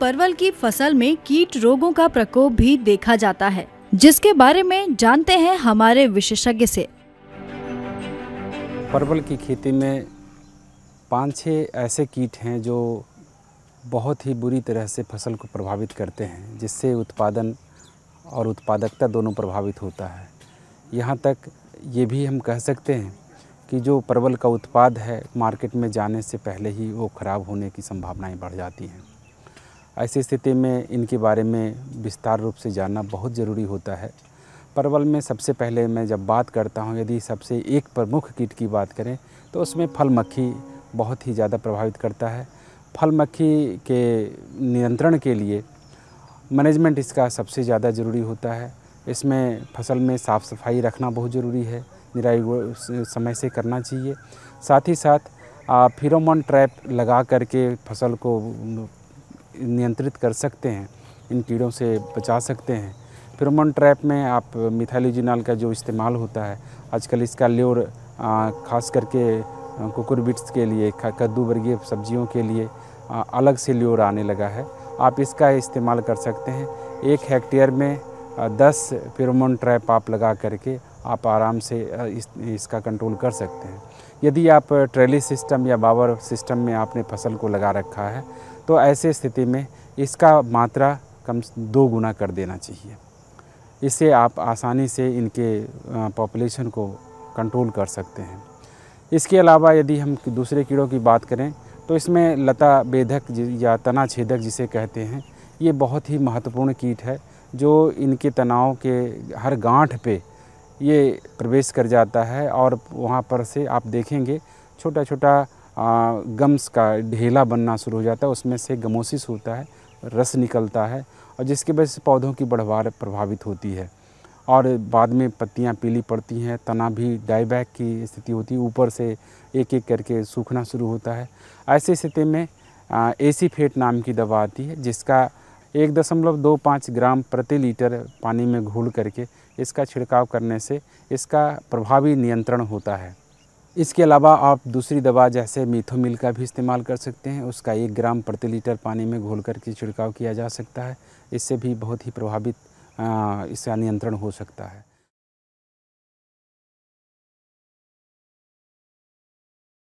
परवल की फसल में कीट रोगों का प्रकोप भी देखा जाता है जिसके बारे में जानते हैं हमारे विशेषज्ञ से परवल की खेती में पाँच छः ऐसे कीट हैं जो बहुत ही बुरी तरह से फसल को प्रभावित करते हैं जिससे उत्पादन और उत्पादकता दोनों प्रभावित होता है यहाँ तक ये भी हम कह सकते हैं कि जो परवल का उत्पाद है मार्केट में जाने से पहले ही वो ख़राब होने की संभावनाएं बढ़ जाती हैं ऐसी स्थिति में इनके बारे में विस्तार रूप से जानना बहुत ज़रूरी होता है परवल में सबसे पहले मैं जब बात करता हूँ यदि सबसे एक प्रमुख कीट की बात करें तो उसमें फल मक्खी बहुत ही ज़्यादा प्रभावित करता है फल मक्खी के नियंत्रण के लिए मैनेजमेंट इसका सबसे ज़्यादा ज़रूरी होता है इसमें फसल में साफ़ सफाई रखना बहुत ज़रूरी है निराई समय से करना चाहिए साथ ही साथ फिरोमोन ट्रैप लगा करके फसल को नियंत्रित कर सकते हैं इन कीड़ों से बचा सकते हैं फिरमोन ट्रैप में आप मिथाइलोजिनाल का जो इस्तेमाल होता है आजकल इसका ल्योर खास करके कुकुरबिट्स के लिए कद्दू वर्गीय सब्जियों के लिए आ, अलग से ल्योर आने लगा है आप इसका इस्तेमाल कर सकते हैं एक हेक्टेयर में दस फिरमोन ट्रैप आप लगा करके आप आराम से इस, इसका कंट्रोल कर सकते हैं यदि आप ट्रेली सिस्टम या बावर सिस्टम में आपने फसल को लगा रखा है तो ऐसे स्थिति में इसका मात्रा कम दो गुना कर देना चाहिए इससे आप आसानी से इनके पॉपुलेशन को कंट्रोल कर सकते हैं इसके अलावा यदि हम दूसरे कीड़ों की बात करें तो इसमें लता बेधक या तना छेदक जिसे कहते हैं ये बहुत ही महत्वपूर्ण कीट है जो इनके तनाव के हर गांठ पे ये प्रवेश कर जाता है और वहाँ पर से आप देखेंगे छोटा छोटा गम्स का ढेला बनना शुरू हो जाता है उसमें से गमोसिस होता है रस निकलता है और जिसकी वजह से पौधों की बढ़वार प्रभावित होती है और बाद में पत्तियाँ पीली पड़ती हैं तना भी डाईबैक की स्थिति होती है ऊपर से एक एक करके सूखना शुरू होता है ऐसे स्थिति में एसी फेट नाम की दवा आती है जिसका एक दशमलव दो पाँच ग्राम प्रति लीटर पानी में घोल करके इसका छिड़काव करने से इसका प्रभावी नियंत्रण होता है इसके अलावा आप दूसरी दवा जैसे मीथोमिल का भी इस्तेमाल कर सकते हैं उसका एक ग्राम प्रति लीटर पानी में घोल करके छिड़काव किया जा सकता है इससे भी बहुत ही प्रभावित इसका नियंत्रण हो सकता है